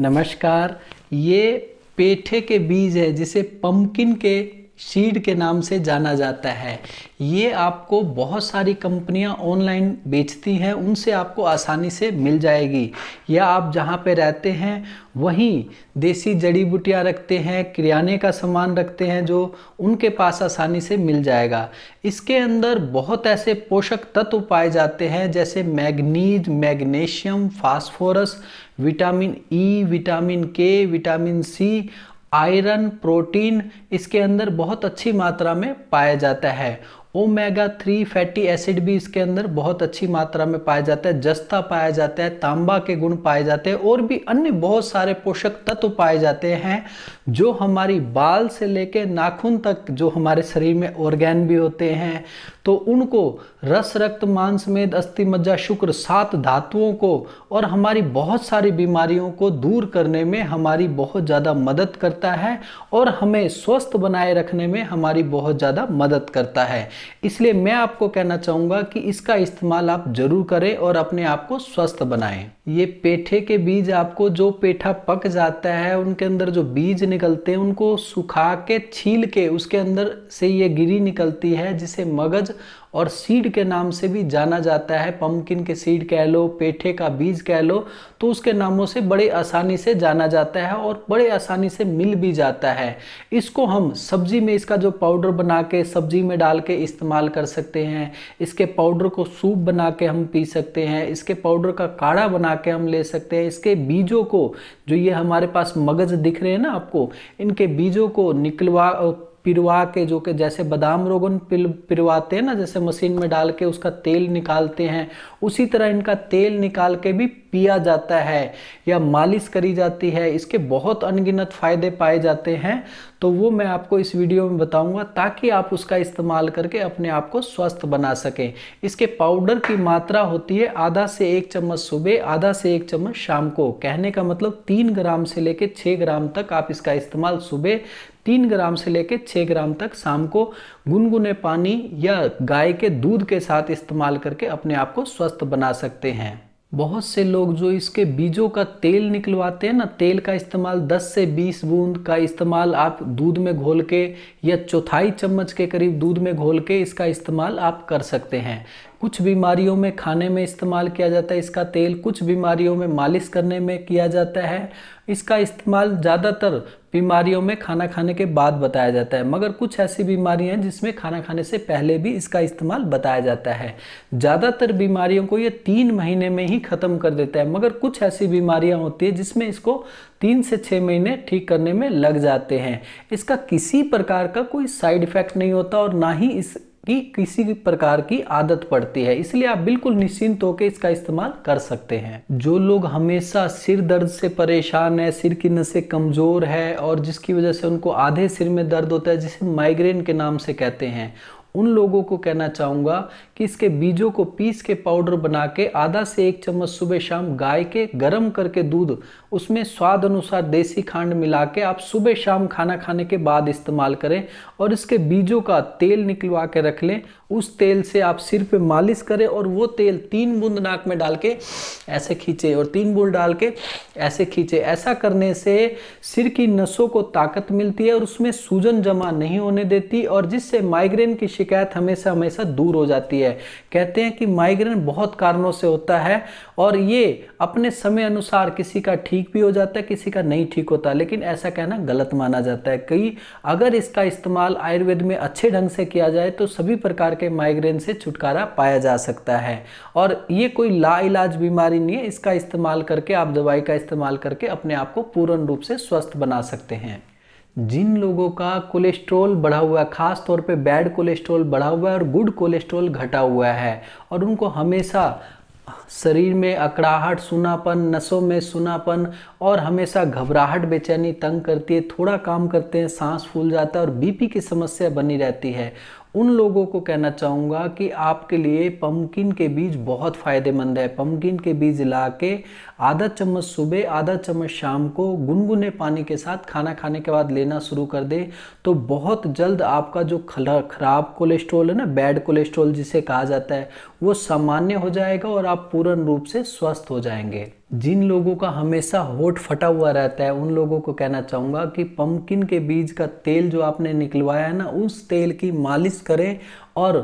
नमस्कार ये पेठे के बीज है जिसे पम्पकिन के सीड के नाम से जाना जाता है ये आपको बहुत सारी कंपनियां ऑनलाइन बेचती हैं उनसे आपको आसानी से मिल जाएगी या आप जहाँ पे रहते हैं वहीं देसी जड़ी बूटियाँ रखते हैं किराने का सामान रखते हैं जो उनके पास आसानी से मिल जाएगा इसके अंदर बहुत ऐसे पोषक तत्व पाए जाते हैं जैसे manganese magnesium phosphorus vitamin E e, vitamin K vitamin C iron protein इसके अंदर बहुत अच्छी मात्रा में पाया जाता है ओमेगा थ्री फैटी एसिड भी इसके अंदर बहुत अच्छी मात्रा में पाया जाता है जस्ता पाया जाता है तांबा के गुण पाए जाते हैं और भी अन्य बहुत सारे पोषक तत्व पाए जाते हैं जो हमारी बाल से लेके नाखून तक जो हमारे शरीर में ऑर्गेन भी होते हैं तो उनको रस रक्त मांस अस्थि मज्जा शुक्र सात धातुओं को और हमारी बहुत सारी बीमारियों को दूर करने में हमारी बहुत ज़्यादा मदद करता है और हमें स्वस्थ बनाए रखने में हमारी बहुत ज़्यादा मदद करता है इसलिए मैं आपको कहना चाहूँगा कि इसका इस्तेमाल आप ज़रूर करें और अपने आप को स्वस्थ बनाएं ये पेठे के बीज आपको जो पेठा पक जाता है उनके अंदर जो बीज निकलते हैं उनको सुखा के छील के उसके अंदर से ये गिरी निकलती है जिसे मगज और सीड के नाम से भी जाना जाता है पम्पकिन के सीड कह लो पेठे का बीज कह लो तो उसके नामों से बड़े आसानी से जाना जाता है और बड़े आसानी से मिल भी जाता है इसको हम सब्जी में इसका जो पाउडर बना के सब्जी में डाल के इस्तेमाल कर सकते हैं इसके पाउडर को सूप बना के हम पी सकते हैं इसके पाउडर का काढ़ा बना के हम ले सकते हैं इसके बीजों को जो ये हमारे पास मगज दिख रहे हैं ना आपको इनके बीजों को निकलवा पिरवा के जो कि जैसे बादाम रोगन पिल पिरवाते हैं ना जैसे मशीन में डाल के उसका तेल निकालते हैं उसी तरह इनका तेल निकाल के भी पिया जाता है या मालिश करी जाती है इसके बहुत अनगिनत फ़ायदे पाए जाते हैं तो वो मैं आपको इस वीडियो में बताऊंगा ताकि आप उसका इस्तेमाल करके अपने आप को स्वस्थ बना सकें इसके पाउडर की मात्रा होती है आधा से एक चम्मच सुबह आधा से एक चम्मच शाम को कहने का मतलब तीन ग्राम से लेकर छः ग्राम तक आप इसका इस्तेमाल सुबह तीन ग्राम से लेकर छः ग्राम तक शाम को गुनगुने पानी या गाय के दूध के साथ इस्तेमाल करके अपने आप को स्वस्थ बना सकते हैं बहुत से लोग जो इसके बीजों का तेल निकलवाते हैं ना तेल का इस्तेमाल 10 से 20 बूंद का इस्तेमाल आप दूध में घोल के या चौथाई चम्मच के करीब दूध में घोल के इसका इस्तेमाल आप कर सकते हैं कुछ बीमारियों में खाने में इस्तेमाल किया जाता है इसका तेल कुछ बीमारियों में मालिश करने में किया जाता है इसका इस्तेमाल ज़्यादातर बीमारियों में खाना खाने के बाद बताया जाता है मगर कुछ ऐसी बीमारियां हैं जिसमें खाना खाने से पहले भी इसका इस्तेमाल बताया जाता है ज़्यादातर बीमारियों को ये तीन महीने में ही ख़त्म कर देता है मगर कुछ ऐसी बीमारियां होती है जिसमें इसको तीन से छः महीने ठीक करने में लग जाते हैं इसका किसी प्रकार का कोई साइड इफ़ेक्ट नहीं होता और ना ही इस की किसी भी प्रकार की आदत पड़ती है इसलिए आप बिल्कुल निश्चिंत होकर इसका इस्तेमाल कर सकते हैं जो लोग हमेशा सिर दर्द से परेशान है सिर की नसें कमजोर है और जिसकी वजह से उनको आधे सिर में दर्द होता है जिसे माइग्रेन के नाम से कहते हैं उन लोगों को कहना चाहूँगा कि इसके बीजों को पीस के पाउडर बना के आधा से एक चम्मच सुबह शाम गाय के गर्म करके दूध उसमें स्वाद अनुसार देसी खांड मिला के आप सुबह शाम खाना खाने के बाद इस्तेमाल करें और इसके बीजों का तेल निकलवा के रख लें उस तेल से आप सिर पे मालिश करें और वो तेल तीन बूंद नाक में डाल के ऐसे खींचे और तीन बूंद डाल के ऐसे खींचे ऐसा करने से सिर की नसों को ताकत मिलती है और उसमें सूजन जमा नहीं होने देती और जिससे माइग्रेन की शिक्षा शिकायत हमेशा हमेशा दूर हो जाती है कहते हैं कि माइग्रेन बहुत कारणों से होता है और ये अपने समय अनुसार किसी का ठीक भी हो जाता है किसी का नहीं ठीक होता लेकिन ऐसा कहना गलत माना जाता है कई अगर इसका इस्तेमाल आयुर्वेद में अच्छे ढंग से किया जाए तो सभी प्रकार के माइग्रेन से छुटकारा पाया जा सकता है और ये कोई लाइलाज बीमारी नहीं है इसका इस्तेमाल करके आप दवाई का इस्तेमाल करके अपने आप को पूर्ण रूप से स्वस्थ बना सकते हैं जिन लोगों का कोलेस्ट्रॉल बढ़ा हुआ है ख़ास तौर पे बैड कोलेस्ट्रॉल बढ़ा हुआ है और गुड कोलेस्ट्रॉल घटा हुआ है और उनको हमेशा शरीर में अकड़ाहट सुनापन नसों में सुनापन और हमेशा घबराहट बेचैनी तंग करती है थोड़ा काम करते हैं सांस फूल जाता है और बीपी की समस्या बनी रहती है उन लोगों को कहना चाहूँगा कि आपके लिए पम्पकिन के बीज बहुत फ़ायदेमंद है पम्पकिन के बीज ला के आधा चम्मच सुबह आधा चम्मच शाम को गुनगुने पानी के साथ खाना खाने के बाद लेना शुरू कर दे तो बहुत जल्द आपका जो खराब कोलेस्ट्रॉल है ना बैड कोलेस्ट्रॉल जिसे कहा जाता है वो सामान्य हो जाएगा और आप पूर्ण रूप से स्वस्थ हो जाएंगे जिन लोगों का हमेशा होठ फटा हुआ रहता है उन लोगों को कहना चाहूँगा कि पम्पकिन के बीज का तेल जो आपने निकलवाया है ना उस तेल की मालिश करें और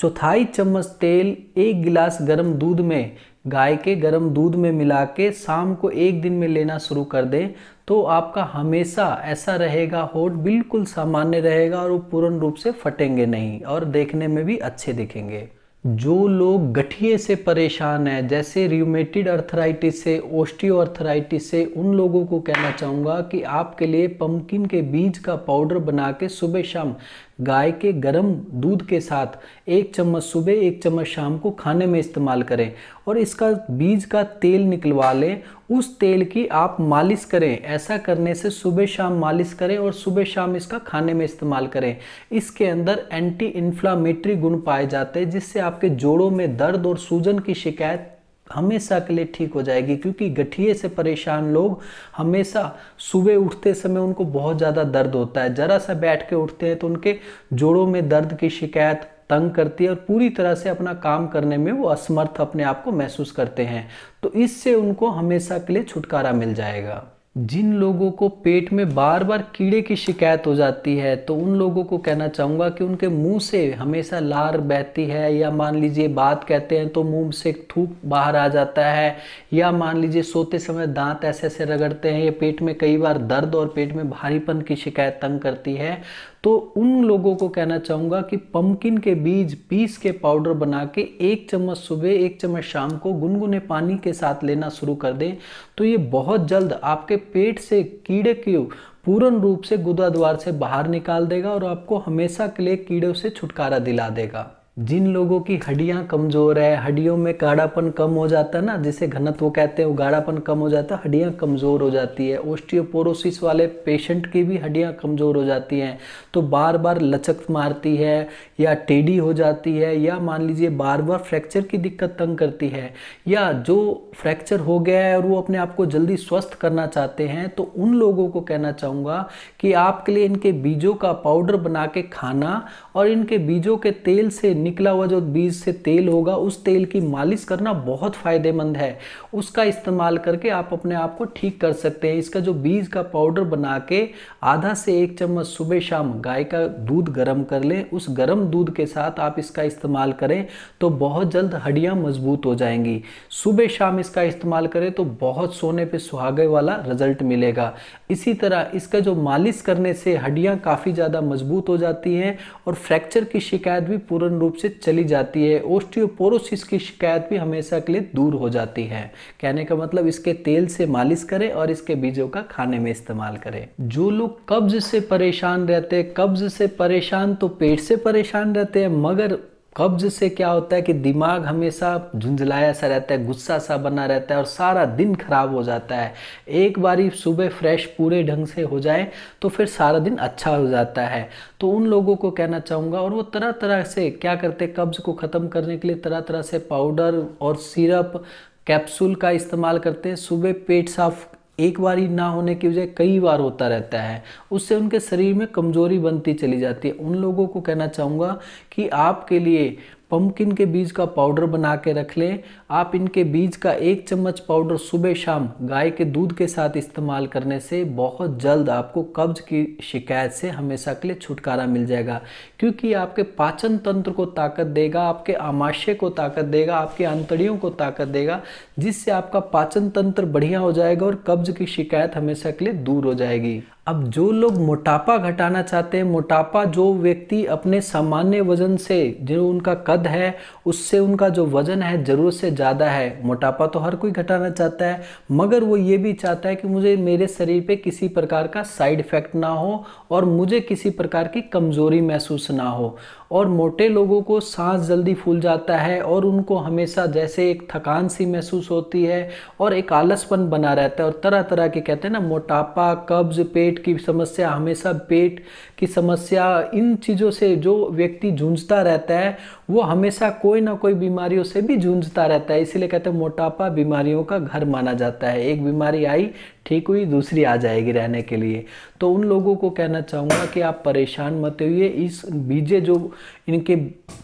चौथाई चम्मच तेल एक गिलास गर्म दूध में गाय के गर्म दूध में मिला के शाम को एक दिन में लेना शुरू कर दें तो आपका हमेशा ऐसा रहेगा होठ बिल्कुल सामान्य रहेगा और वो पूर्ण रूप से फटेंगे नहीं और देखने में भी अच्छे दिखेंगे जो लोग गठिए से परेशान हैं जैसे रियोमेटेड अर्थराइटिस से ओस्टियो अर्थराइटिस से उन लोगों को कहना चाहूँगा कि आपके लिए पम्पकिन के बीज का पाउडर बना के सुबह शाम गाय के गर्म दूध के साथ एक चम्मच सुबह एक चम्मच शाम को खाने में इस्तेमाल करें और इसका बीज का तेल निकलवा लें उस तेल की आप मालिश करें ऐसा करने से सुबह शाम मालिश करें और सुबह शाम इसका खाने में इस्तेमाल करें इसके अंदर एंटी इन्फ्लामेटरी गुण पाए जाते हैं जिससे आपके जोड़ों में दर्द और सूजन की शिकायत हमेशा के लिए ठीक हो जाएगी क्योंकि गठिए से परेशान लोग हमेशा सुबह उठते समय उनको बहुत ज़्यादा दर्द होता है ज़रा सा बैठ के उठते हैं तो उनके जोड़ों में दर्द की शिकायत तंग करती है और पूरी तरह से अपना काम करने में वो असमर्थ अपने आप को महसूस करते हैं तो इससे उनको हमेशा के लिए छुटकारा मिल जाएगा जिन लोगों को पेट में बार बार कीड़े की शिकायत हो जाती है तो उन लोगों को कहना चाहूँगा कि उनके मुंह से हमेशा लार बहती है या मान लीजिए बात कहते हैं तो मुंह से थूक बाहर आ जाता है या मान लीजिए सोते समय दांत ऐसे ऐसे रगड़ते हैं या पेट में कई बार दर्द और पेट में भारीपन की शिकायत तंग करती है तो उन लोगों को कहना चाहूँगा कि पम्पकिन के बीज पीस के पाउडर बना के एक चम्मच सुबह एक चम्मच शाम को गुनगुने पानी के साथ लेना शुरू कर दें तो ये बहुत जल्द आपके पेट से कीड़े की पूर्ण रूप से गुदा द्वार से बाहर निकाल देगा और आपको हमेशा के लिए कीड़ों से छुटकारा दिला देगा जिन लोगों की हड्डियाँ कमज़ोर है हड्डियों में गाढ़ापन कम हो जाता है ना जिसे घनत्व कहते हैं वो गाढ़ापन कम हो जाता है हड्डियाँ कमज़ोर हो जाती है ओस्टियोपोरोसिस वाले पेशेंट की भी हड्डियाँ कमज़ोर हो जाती हैं तो बार बार लचक मारती है या टेढ़ी हो जाती है या मान लीजिए बार बार फ्रैक्चर की दिक्कत तंग करती है या जो फ्रैक्चर हो गया है और वो अपने आप को जल्दी स्वस्थ करना चाहते हैं तो उन लोगों को कहना चाहूँगा कि आपके लिए इनके बीजों का पाउडर बना के खाना और इनके बीजों के तेल से निकला हुआ जो बीज से तेल होगा उस तेल की मालिश करना बहुत फ़ायदेमंद है उसका इस्तेमाल करके आप अपने आप को ठीक कर सकते हैं इसका जो बीज का पाउडर बना के आधा से एक चम्मच सुबह शाम गाय का दूध गर्म कर लें उस गर्म दूध के साथ आप इसका इस्तेमाल करें तो बहुत जल्द हड्डियाँ मजबूत हो जाएंगी सुबह शाम इसका इस्तेमाल करें तो बहुत सोने पर सुहागे वाला रिजल्ट मिलेगा इसी तरह इसका जो मालिश करने से हड्डियाँ काफ़ी ज़्यादा मजबूत हो जाती हैं और फ्रैक्चर की शिकायत भी पूर्ण रूप से चली जाती है ओस्टियोपोरोसिस की शिकायत भी हमेशा के लिए दूर हो जाती है कहने का मतलब इसके तेल से मालिश करें और इसके बीजों का खाने में इस्तेमाल करें जो लोग कब्ज से परेशान रहते हैं कब्ज से परेशान तो पेट से परेशान रहते हैं मगर कब्ज से क्या होता है कि दिमाग हमेशा झुंझलाया सा रहता है गुस्सा सा बना रहता है और सारा दिन खराब हो जाता है एक बारी सुबह फ्रेश पूरे ढंग से हो जाए तो फिर सारा दिन अच्छा हो जाता है तो उन लोगों को कहना चाहूँगा और वो तरह तरह से क्या करते हैं कब्ज़ को ख़त्म करने के लिए तरह तरह से पाउडर और सिरप कैप्सूल का इस्तेमाल करते हैं सुबह पेट साफ एक बार ही ना होने की वजह कई बार होता रहता है उससे उनके शरीर में कमज़ोरी बनती चली जाती है उन लोगों को कहना चाहूँगा कि आपके लिए पम्पकिन के बीज का पाउडर बना के रख लें आप इनके बीज का एक चम्मच पाउडर सुबह शाम गाय के दूध के साथ इस्तेमाल करने से बहुत जल्द आपको कब्ज की शिकायत से हमेशा के लिए छुटकारा मिल जाएगा क्योंकि आपके पाचन तंत्र को ताकत देगा आपके आमाशय को ताकत देगा आपके अंतड़ियों को ताकत देगा जिससे आपका पाचन तंत्र बढ़िया हो जाएगा और कब्ज की शिकायत हमेशा के लिए दूर हो जाएगी अब जो लोग मोटापा घटाना चाहते हैं मोटापा जो व्यक्ति अपने सामान्य वजन से जो उनका कद है उससे उनका जो वजन है ज़रूरत से ज़्यादा है मोटापा तो हर कोई घटाना चाहता है मगर वो ये भी चाहता है कि मुझे मेरे शरीर पे किसी प्रकार का साइड इफ़ेक्ट ना हो और मुझे किसी प्रकार की कमज़ोरी महसूस ना हो और मोटे लोगों को सांस जल्दी फूल जाता है और उनको हमेशा जैसे एक थकान सी महसूस होती है और एक आलसपन बना रहता है और तरह तरह के कहते हैं ना मोटापा कब्ज पेट की समस्या हमेशा पेट की समस्या इन चीज़ों से जो व्यक्ति जूझता रहता है वो हमेशा कोई ना कोई बीमारियों से भी जूझता रहता है इसीलिए कहते हैं मोटापा बीमारियों का घर माना जाता है एक बीमारी आई ठीक हुई दूसरी आ जाएगी रहने के लिए तो उन लोगों को कहना चाहूँगा कि आप परेशान मत होइए इस बीजे जो इनके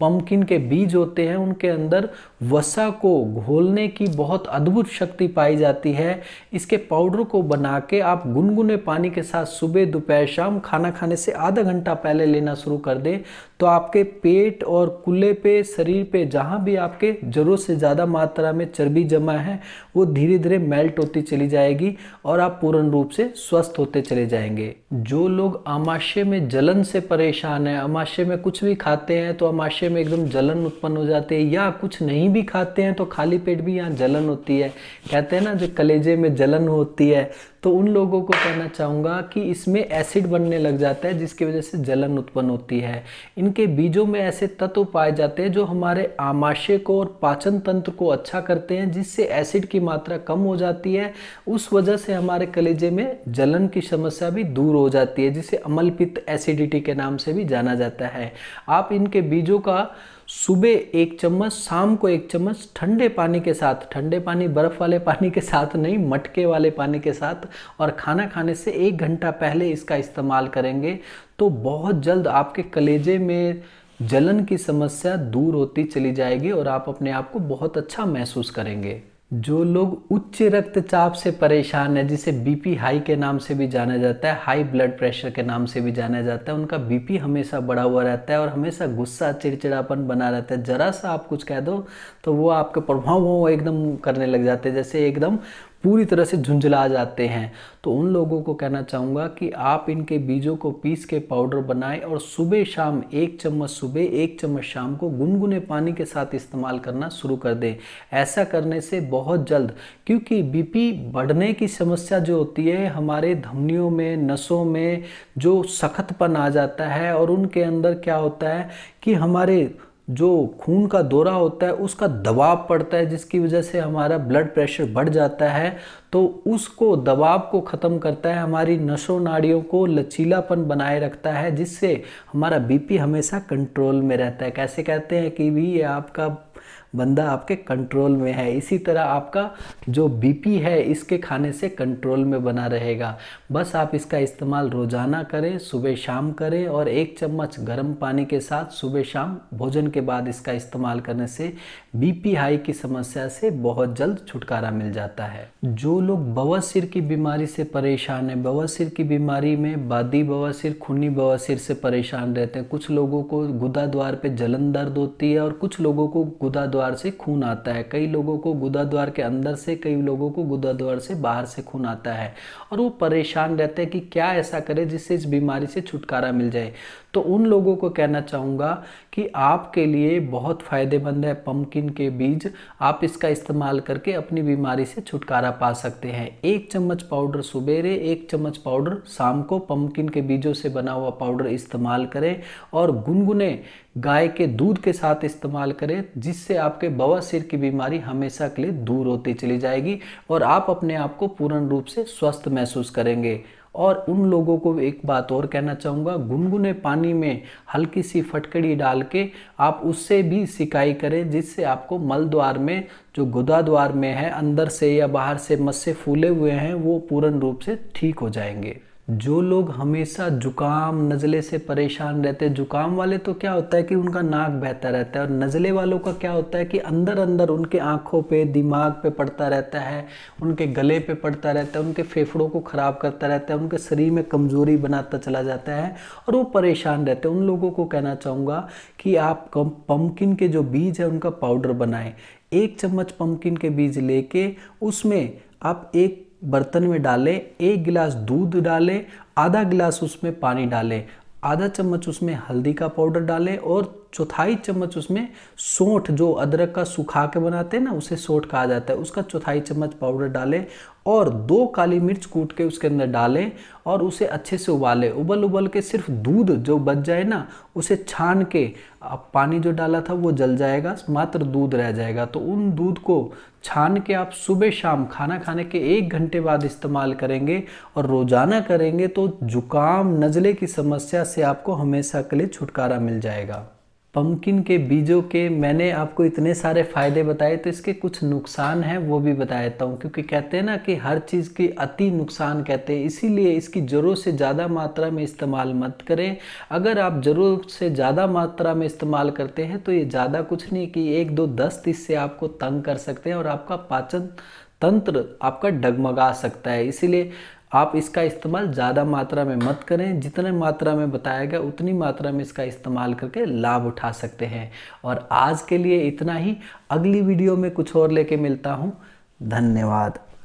पम्पकिन के बीज होते हैं उनके अंदर वसा को घोलने की बहुत अद्भुत शक्ति पाई जाती है इसके पाउडर को बना के आप गुनगुने पानी के साथ सुबह दोपहर शाम खाना खाने से आधा घंटा पहले लेना शुरू कर दें तो आपके पेट और कुल्ले पे शरीर पे जहाँ भी आपके ज़रूरत से ज़्यादा मात्रा में चर्बी जमा है वो धीरे धीरे मेल्ट होती चली जाएगी और आप पूर्ण रूप से स्वस्थ होते चले जाएंगे जो लोग आमाशय में जलन से परेशान है आमाशय में कुछ भी खाते हैं तो आमाशय में एकदम जलन उत्पन्न हो जाती है या कुछ नहीं नहीं भी खाते हैं तो खाली पेट भी यहाँ जलन होती है कहते हैं ना जो कलेजे में जलन होती है तो उन लोगों को कहना चाहूँगा कि इसमें एसिड बनने लग जाता है जिसकी वजह से जलन उत्पन्न होती है इनके बीजों में ऐसे तत्व पाए जाते हैं जो हमारे आमाशय को और पाचन तंत्र को अच्छा करते हैं जिससे एसिड की मात्रा कम हो जाती है उस वजह से हमारे कलेजे में जलन की समस्या भी दूर हो जाती है जिसे अमलपित्त एसिडिटी के नाम से भी जाना जाता है आप इनके बीजों का सुबह एक चम्मच शाम को एक चम्मच ठंडे पानी के साथ ठंडे पानी बर्फ़ वाले पानी के साथ नहीं मटके वाले पानी के साथ और खाना खाने से एक घंटा पहले इसका इस्तेमाल करेंगे तो बहुत जल्द आपके कलेजे में जलन की समस्या दूर होती चली जाएगी और आप अपने आप को बहुत अच्छा महसूस करेंगे जो लोग उच्च रक्तचाप से परेशान है जिसे बीपी हाई के नाम से भी जाना जाता है हाई ब्लड प्रेशर के नाम से भी जाना जाता है उनका बीपी हमेशा बढ़ा हुआ रहता है और हमेशा गुस्सा चिड़चिड़ापन बना रहता है ज़रा सा आप कुछ कह दो तो वो आपके प्रभाव वो एकदम करने लग जाते हैं जैसे एकदम पूरी तरह से झुंझला जाते हैं तो उन लोगों को कहना चाहूँगा कि आप इनके बीजों को पीस के पाउडर बनाएं और सुबह शाम एक चम्मच सुबह एक चम्मच शाम को गुनगुने पानी के साथ इस्तेमाल करना शुरू कर दें ऐसा करने से बहुत जल्द क्योंकि बीपी बढ़ने की समस्या जो होती है हमारे धमनियों में नसों में जो सख्तपन आ जाता है और उनके अंदर क्या होता है कि हमारे जो खून का दौरा होता है उसका दबाव पड़ता है जिसकी वजह से हमारा ब्लड प्रेशर बढ़ जाता है तो उसको दबाव को ख़त्म करता है हमारी नशों नाड़ियों को लचीलापन बनाए रखता है जिससे हमारा बीपी हमेशा कंट्रोल में रहता है कैसे कहते हैं कि भी ये आपका बंदा आपके कंट्रोल में है इसी तरह आपका जो बीपी है इसके खाने से कंट्रोल में बना रहेगा बस आप इसका इस्तेमाल रोज़ाना करें सुबह शाम करें और एक चम्मच गर्म पानी के साथ सुबह शाम भोजन के बाद इसका इस्तेमाल करने से बीपी हाई की समस्या से बहुत जल्द छुटकारा मिल जाता है जो लोग बवासिर की बीमारी से परेशान है बवासिर की बीमारी में बादी बवासिर खूनी बवासिर से परेशान रहते हैं कुछ लोगों को गुदा द्वार पे जलन दर्द होती है और कुछ लोगों को गुदा द्वार द्वार से खून आता है कई लोगों को गुदा द्वार के अंदर से कई लोगों को गुदा द्वार से बाहर से खून आता है और वो परेशान रहते हैं कि क्या ऐसा करें जिससे इस बीमारी से छुटकारा मिल जाए तो उन लोगों को कहना चाहूँगा कि आपके लिए बहुत फ़ायदेमंद है पम्पकिन के बीज आप इसका इस्तेमाल करके अपनी बीमारी से छुटकारा पा सकते हैं एक चम्मच पाउडर सुबेरे एक चम्मच पाउडर शाम को पम्पकिन के बीजों से बना हुआ पाउडर इस्तेमाल करें और गुनगुने गाय के दूध के साथ इस्तेमाल करें जिससे आपके बवा सिर की बीमारी हमेशा के लिए दूर होती चली जाएगी और आप अपने आप को पूर्ण रूप से स्वस्थ महसूस करेंगे और उन लोगों को एक बात और कहना चाहूँगा गुनगुने पानी में हल्की सी फटकड़ी डाल के आप उससे भी सिकाई करें जिससे आपको मल द्वार में जो गुदा द्वार में है अंदर से या बाहर से मस्से फूले हुए हैं वो पूर्ण रूप से ठीक हो जाएंगे जो लोग हमेशा जुकाम नज़ले से परेशान रहते हैं जुकाम वाले तो क्या होता है कि उनका नाक बहता रहता है और नज़ले वालों का क्या होता है कि अंदर अंदर उनके आँखों पे दिमाग पे पड़ता रहता है उनके गले पे पड़ता रहता है उनके फेफड़ों को ख़राब करता रहता है उनके शरीर में कमज़ोरी बनाता चला जाता है और वो परेशान रहते हैं उन लोगों को कहना चाहूँगा कि आप पम्पकिन के जो बीज है उनका पाउडर बनाएँ एक चम्मच पम्पकिन के बीज लेके उसमें आप एक बर्तन में डालें एक गिलास दूध डालें आधा गिलास उसमें पानी डालें आधा चम्मच उसमें हल्दी का पाउडर डालें और चौथाई चम्मच उसमें सोंठ जो अदरक का सुखा के बनाते हैं ना उसे सोंठ कहा जाता है उसका चौथाई चम्मच पाउडर डालें और दो काली मिर्च कूट के उसके अंदर डालें और उसे अच्छे से उबालें उबल उबल के सिर्फ दूध जो बच जाए ना उसे छान के आप पानी जो डाला था वो जल जाएगा मात्र दूध रह जाएगा तो उन दूध को छान के आप सुबह शाम खाना खाने के एक घंटे बाद इस्तेमाल करेंगे और रोज़ाना करेंगे तो जुकाम नज़ले की समस्या से आपको हमेशा के लिए छुटकारा मिल जाएगा पम्पकिन के बीजों के मैंने आपको इतने सारे फ़ायदे बताए तो इसके कुछ नुकसान हैं वो भी बता देता हूँ क्योंकि कहते हैं ना कि हर चीज़ की अति नुकसान कहते हैं इसीलिए इसकी ज़रूरत से ज़्यादा मात्रा में इस्तेमाल मत करें अगर आप ज़रूरत से ज़्यादा मात्रा में इस्तेमाल करते हैं तो ये ज़्यादा कुछ नहीं कि एक दो दस तीस से आपको तंग कर सकते हैं और आपका पाचन तंत्र आपका डगमगा सकता है इसीलिए आप इसका इस्तेमाल ज़्यादा मात्रा में मत करें जितने मात्रा में बताया गया उतनी मात्रा में इसका इस्तेमाल करके लाभ उठा सकते हैं और आज के लिए इतना ही अगली वीडियो में कुछ और लेके मिलता हूँ धन्यवाद